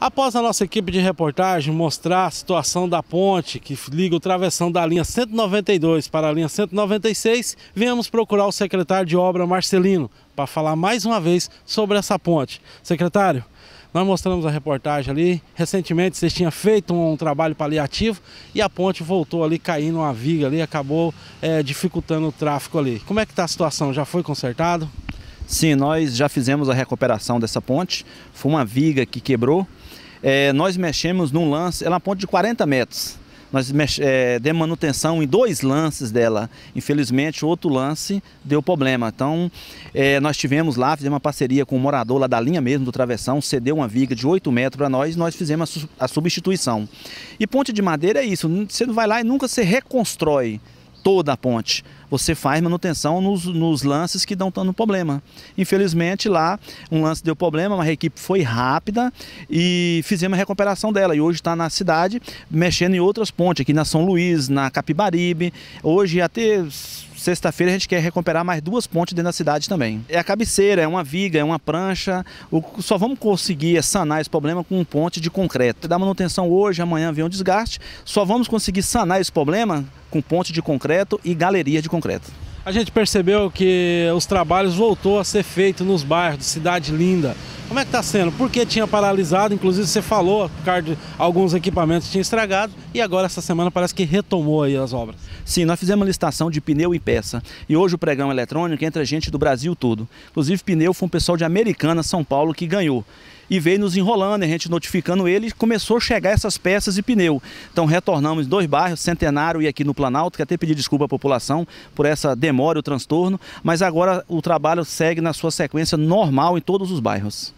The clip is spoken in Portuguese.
Após a nossa equipe de reportagem mostrar a situação da ponte que liga o travessão da linha 192 para a linha 196, viemos procurar o secretário de obra Marcelino para falar mais uma vez sobre essa ponte. Secretário, nós mostramos a reportagem ali. Recentemente vocês tinham feito um trabalho paliativo e a ponte voltou ali caindo uma viga ali, acabou é, dificultando o tráfego ali. Como é que está a situação? Já foi consertado? Sim, nós já fizemos a recuperação dessa ponte. Foi uma viga que quebrou é, nós mexemos num lance, ela é uma ponte de 40 metros. Nós é, demos manutenção em dois lances dela. Infelizmente, outro lance deu problema. Então, é, nós tivemos lá, fizemos uma parceria com o um morador lá da linha mesmo do Travessão, cedeu uma viga de 8 metros para nós e nós fizemos a, a substituição. E ponte de madeira é isso, você não vai lá e nunca se reconstrói toda a ponte. Você faz manutenção nos, nos lances que dão estão problema. Infelizmente, lá um lance deu problema, mas a equipe foi rápida e fizemos a recuperação dela. E hoje está na cidade mexendo em outras pontes, aqui na São Luís, na Capibaribe. Hoje até Sexta-feira a gente quer recuperar mais duas pontes dentro da cidade também. É a cabeceira, é uma viga, é uma prancha. O, só vamos conseguir é sanar esse problema com um ponte de concreto. Da manutenção hoje, amanhã vem um desgaste. Só vamos conseguir sanar esse problema com ponte de concreto e galeria de concreto. A gente percebeu que os trabalhos voltou a ser feito nos bairros, cidade linda. Como é que está sendo? Porque tinha paralisado, inclusive você falou, de alguns equipamentos tinham estragado e agora essa semana parece que retomou aí as obras. Sim, nós fizemos uma licitação de pneu e peça e hoje o pregão eletrônico entra gente do Brasil todo. Inclusive pneu foi um pessoal de Americana, São Paulo, que ganhou e veio nos enrolando, a gente notificando ele, e começou a chegar essas peças e pneu. Então retornamos dois bairros, Centenário e aqui no Planalto, que até pedir desculpa à população por essa demora e o transtorno, mas agora o trabalho segue na sua sequência normal em todos os bairros.